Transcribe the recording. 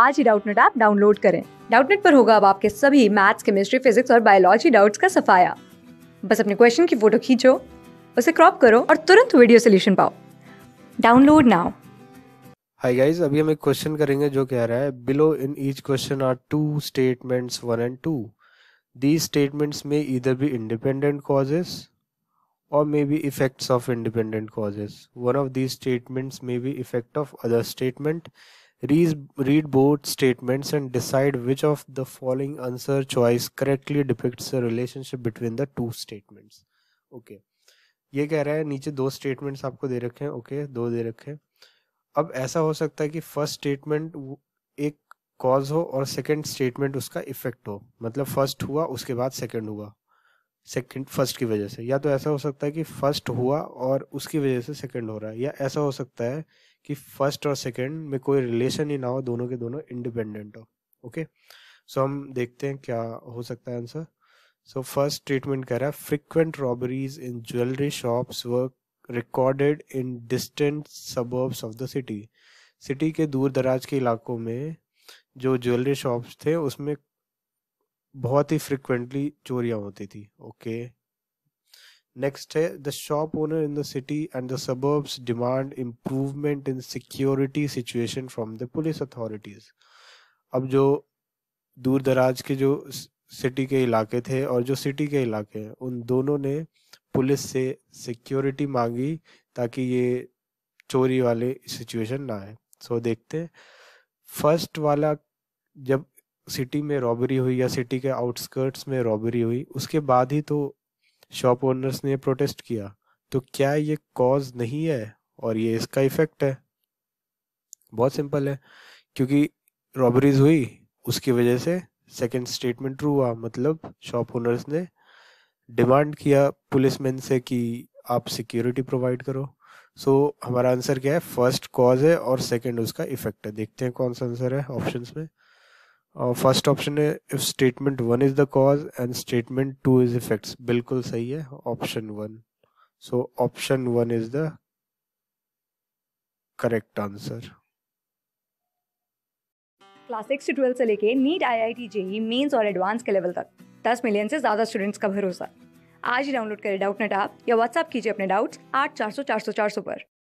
आज ही Doubtnut app download करें डाउटनेट पर होगा अब आपके सभी मैथ्स केमिस्ट्री फिजिक्स और बायोलॉजी डाउट्स का सफाया बस अपने क्वेश्चन की फोटो खींचो उसे क्रॉप करो और तुरंत वीडियो सोल्यूशन पाओ डाउनलोड नाउ हाय गाइस अभी हम एक क्वेश्चन करेंगे जो कह रहा है below in each question are two statements one and two these statements में इधर भी इंडिपेंडेंट कॉजेस और may be effects of independent causes one of these statements may be effect of other statement Read both statements and decide which of the following answer choice correctly depicts the relationship between the two statements. Okay okay. ये कह रहा है नीचे दो statements आपको दे रखे हैं okay okay, दो दे रखे हैं अब ऐसा हो सकता है कि फर्स्ट स्टेटमेंट एक कॉज हो और सेकंड स्टेटमेंट उसका इफेक्ट हो मतलब फर्स्ट हुआ उसके बाद सेकंड हुआ सेकंड फर्स्ट की वजह से या तो ऐसा हो सकता है कि फर्स्ट हुआ और उसकी वजह से सेकंड हो रहा है या ऐसा हो सकता है कि फर्स्ट और सेकंड में कोई रिलेशन ही ना हो दोनों के दोनों इंडिपेंडेंट हो ओके सो हम देखते हैं क्या हो सकता है आंसर सो फर्स्ट ट्रीटमेंट कह रहा है frequent robberies in jewellery shops work recorded in distant suburbs of the city city के दूर दराज के इलाकों में जो ज्वेलरी शॉप्स थे उसमें बहुत ही फ्रिक्वेंटली चोरियां होती थी ओके नेक्स्ट है the shop owner in the city and the suburbs demand improvement in security situation from the police authorities अब जो दूर दराज के जो सिटी के इलाके थे और जो सिटी के इलाके हैं उन दोनों ने पुलिस से सिक्योरिटी मांगी ताकि ये चोरी वाले सिचुएशन ना आए सो so, देखते हैं फर्स्ट वाला जब सिटी में रॉबरी हुई या सिटी के आउटस्कर्ट्स में रॉबरी हुई उसके बाद ही तो शॉप ओनर्स ने प्रोटेस्ट किया तो क्या ये कॉज नहीं है और ये इसका इफेक्ट है बहुत सिंपल है क्योंकि रॉबरीज हुई उसकी वजह से सेकंड स्टेटमेंट ट्रू हुआ मतलब शॉप ओनर्स ने डिमांड किया पुलिसमैन से कि आप सिक्योरिटी प्रोवाइड करो सो so, हमारा आंसर क्या है फर्स्ट कॉज है और सेकंड उसका इफेक्ट है देखते हैं कौन सा आंसर है ऑप्शंस में फर्स्ट uh, ऑप्शन है if statement one is the cause and statement two is effects बिल्कुल सही है option one so option one is the correct answer class six से ट्वेल्थ से लेके NEET I I T JEE Mains और advance के level तक दस मिलियन से ज़्यादा स्टूडेंट्स का भरोसा आज ही डाउनलोड करें डाउट नेट आप या व्हाट्सएप कीजिए अपने डाउट्स आठ चार सौ चार सौ चार सौ पर